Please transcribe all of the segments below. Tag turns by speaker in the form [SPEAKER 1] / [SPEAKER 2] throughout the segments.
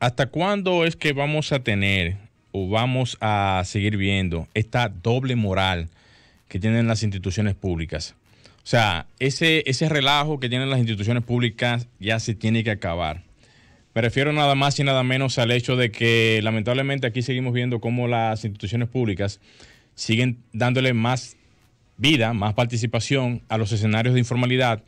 [SPEAKER 1] ¿Hasta cuándo es que vamos a tener o vamos a seguir viendo esta doble moral que tienen las instituciones públicas? O sea, ese, ese relajo que tienen las instituciones públicas ya se tiene que acabar. Me refiero nada más y nada menos al hecho de que lamentablemente aquí seguimos viendo cómo las instituciones públicas siguen dándole más vida, más participación a los escenarios de informalidad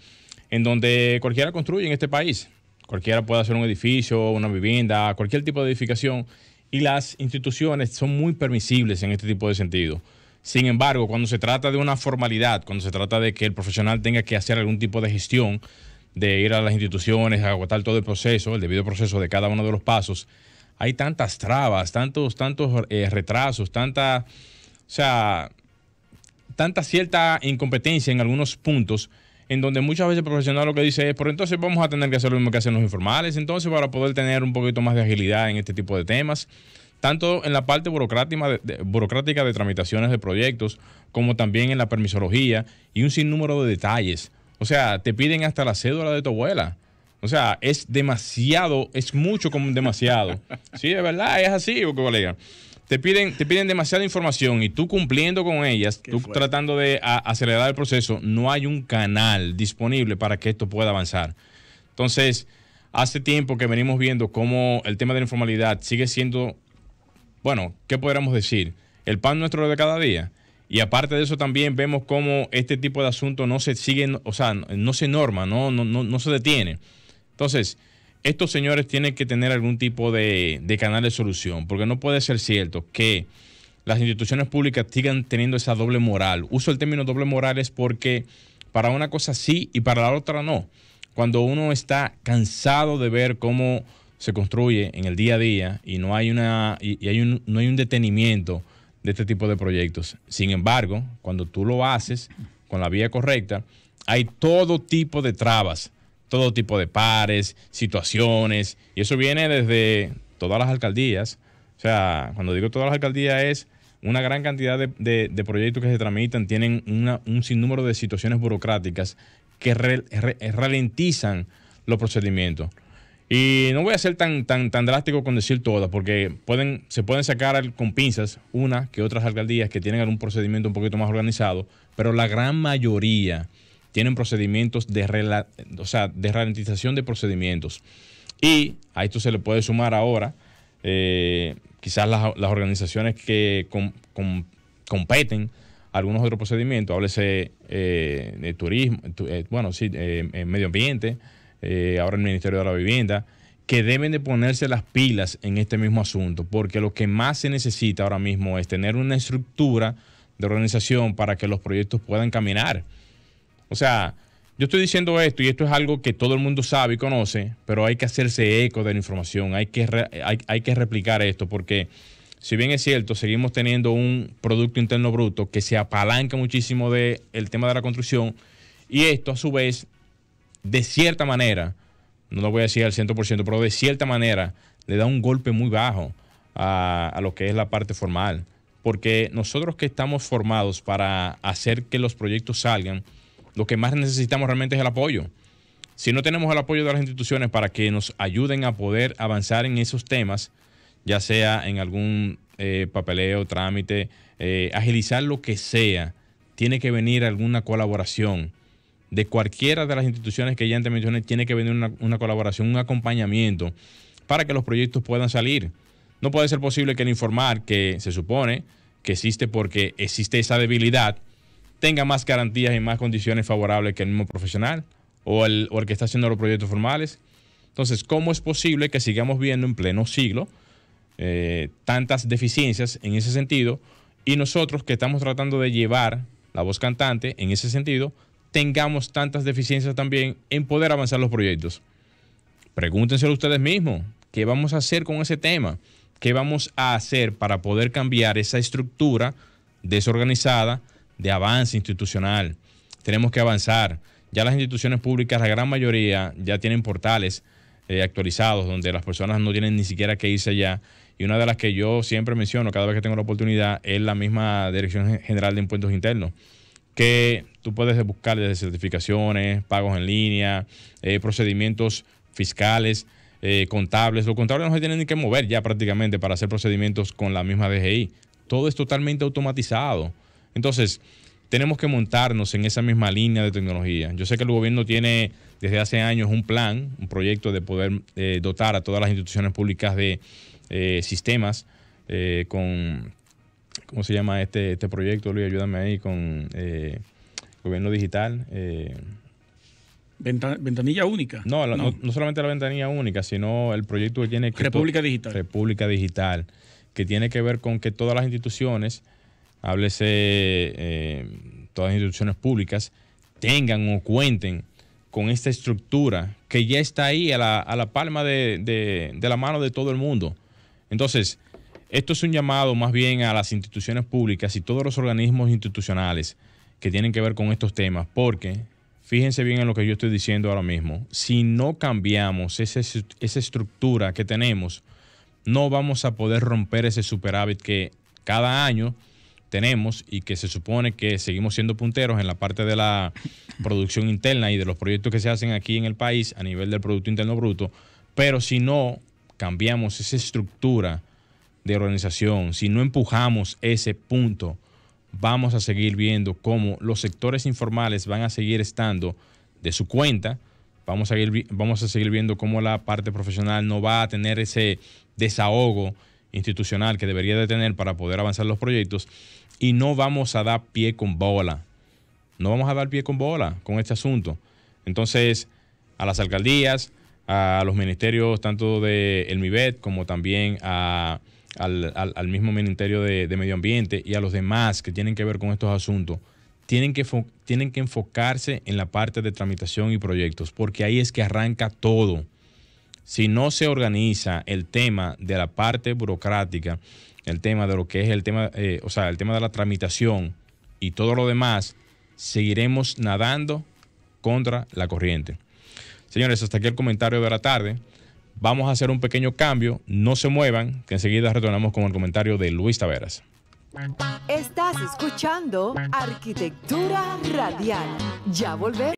[SPEAKER 1] en donde cualquiera construye en este país. Cualquiera puede hacer un edificio, una vivienda, cualquier tipo de edificación. Y las instituciones son muy permisibles en este tipo de sentido. Sin embargo, cuando se trata de una formalidad, cuando se trata de que el profesional tenga que hacer algún tipo de gestión, de ir a las instituciones, agotar todo el proceso, el debido proceso de cada uno de los pasos, hay tantas trabas, tantos, tantos eh, retrasos, tanta, o sea, tanta cierta incompetencia en algunos puntos en donde muchas veces el profesional lo que dice es, pero entonces vamos a tener que hacer lo mismo que hacen los informales, entonces para poder tener un poquito más de agilidad en este tipo de temas, tanto en la parte burocrática de, burocrática de tramitaciones de proyectos, como también en la permisología y un sinnúmero de detalles. O sea, te piden hasta la cédula de tu abuela. O sea, es demasiado, es mucho como demasiado. sí, de verdad, es así, colega te piden, te piden demasiada información y tú cumpliendo con ellas, tú tratando de acelerar el proceso, no hay un canal disponible para que esto pueda avanzar. Entonces, hace tiempo que venimos viendo cómo el tema de la informalidad sigue siendo, bueno, ¿qué podríamos decir? El pan nuestro de cada día. Y aparte de eso también vemos cómo este tipo de asuntos no se siguen, o sea, no se norma, no, no, no, no se detiene. Entonces, estos señores tienen que tener algún tipo de, canal de solución, porque no puede ser cierto que las instituciones públicas sigan teniendo esa doble moral. Uso el término doble moral es porque para una cosa sí y para la otra no. Cuando uno está cansado de ver cómo se construye en el día a día y no hay una y, no hay un detenimiento de este tipo de proyectos. Sin embargo, cuando tú lo haces con la vía correcta, hay todo tipo de trabas todo tipo de pares, situaciones, y eso viene desde todas las alcaldías. O sea, cuando digo todas las alcaldías es una gran cantidad de, proyectos que se tramitan, tienen un sinnúmero de situaciones burocráticas que ralentizan los procedimientos. Y no voy a ser tan, tan, tan drástico con decir todas, porque pueden, se pueden sacar con pinzas una que otras alcaldías que tienen algún procedimiento un poquito más organizado, pero la gran mayoría tienen procedimientos de, o sea, de ralentización de procedimientos. Y a esto se le puede sumar ahora eh, quizás las, organizaciones que competen algunos otros procedimientos, háblese eh, de turismo, eh, bueno, sí, medio ambiente, ahora el Ministerio de la Vivienda, que deben de ponerse las pilas en este mismo asunto, porque lo que más se necesita ahora mismo es tener una estructura de organización para que los proyectos puedan caminar. O sea, yo estoy diciendo esto y esto es algo que todo el mundo sabe y conoce, pero hay que hacerse eco de la información, hay que, hay, que replicar esto porque si bien es cierto, seguimos teniendo un Producto Interno Bruto que se apalanca muchísimo del tema de la construcción y esto a su vez, de cierta manera, no lo voy a decir al 100%, pero de cierta manera le da un golpe muy bajo a, a lo que es la parte formal, porque nosotros que estamos formados para hacer que los proyectos salgan, lo que más necesitamos realmente es el apoyo. Si no tenemos el apoyo de las instituciones para que nos ayuden a poder avanzar en esos temas, ya sea en algún eh, papeleo, trámite, eh, agilizar lo que sea, tiene que venir alguna colaboración de cualquiera de las instituciones que ya antes mencioné, tiene que venir una, una, colaboración, un acompañamiento para que los proyectos puedan salir. No puede ser posible que el informar que se supone que existe porque existe esa debilidad, tenga más garantías y más condiciones favorables que el mismo profesional o el, que está haciendo los proyectos formales. Entonces, ¿cómo es posible que sigamos viendo en pleno siglo eh, tantas deficiencias en ese sentido y nosotros que estamos tratando de llevar la voz cantante en ese sentido, tengamos tantas deficiencias también en poder avanzar los proyectos? Pregúntenselo ustedes mismos, ¿qué vamos a hacer con ese tema? ¿Qué vamos a hacer para poder cambiar esa estructura desorganizada de avance institucional. Tenemos que avanzar. Ya las instituciones públicas, la gran mayoría, ya tienen portales eh, actualizados donde las personas no tienen ni siquiera que irse allá. Y una de las que yo siempre menciono cada vez que tengo la oportunidad es la misma Dirección General de Impuestos Internos, que tú puedes buscar desde certificaciones, pagos en línea, eh, procedimientos fiscales, eh, contables. Los contables no se tienen ni que mover ya prácticamente para hacer procedimientos con la misma DGI. Todo es totalmente automatizado. Entonces, tenemos que montarnos en esa misma línea de tecnología. Yo sé que el gobierno tiene desde hace años un plan, un proyecto de poder eh, dotar a todas las instituciones públicas de eh, sistemas eh, con, ¿cómo se llama este, este proyecto, Luis? Ayúdame ahí, con gobierno digital. ventanilla única. No, no. solamente la ventanilla única, sino el proyecto que tiene... Que República Digital. República Digital, que tiene que ver con que todas las instituciones háblese eh, todas las instituciones públicas, tengan o cuenten con esta estructura que ya está ahí a la, palma de, la mano de todo el mundo. Entonces, esto es un llamado más bien a las instituciones públicas y todos los organismos institucionales que tienen que ver con estos temas, porque fíjense bien en lo que yo estoy diciendo ahora mismo, si no cambiamos esa, esa estructura que tenemos, no vamos a poder romper ese superávit que cada año tenemos y que se supone que seguimos siendo punteros en la parte de la producción interna y de los proyectos que se hacen aquí en el país a nivel del Producto Interno Bruto, pero si no cambiamos esa estructura de organización, si no empujamos ese punto, vamos a seguir viendo cómo los sectores informales van a seguir estando de su cuenta, vamos a seguir, vamos a seguir viendo cómo la parte profesional no va a tener ese desahogo institucional que debería de tener para poder avanzar los proyectos y no vamos a dar pie con bola. No vamos a dar pie con bola con este asunto. Entonces, a las alcaldías, a los ministerios tanto de el MIBET como también al, mismo Ministerio de, Medio Ambiente y a los demás que tienen que ver con estos asuntos, tienen que, tienen que enfocarse en la parte de tramitación y proyectos, porque ahí es que arranca todo si no se organiza el tema de la parte burocrática, el tema de lo que es el tema, eh, o sea, el tema de la tramitación y todo lo demás, seguiremos nadando contra la corriente. Señores, hasta aquí el comentario de la tarde. Vamos a hacer un pequeño cambio. No se muevan, que enseguida retornamos con el comentario de Luis Taveras. Estás escuchando Arquitectura Radial. Ya volvemos.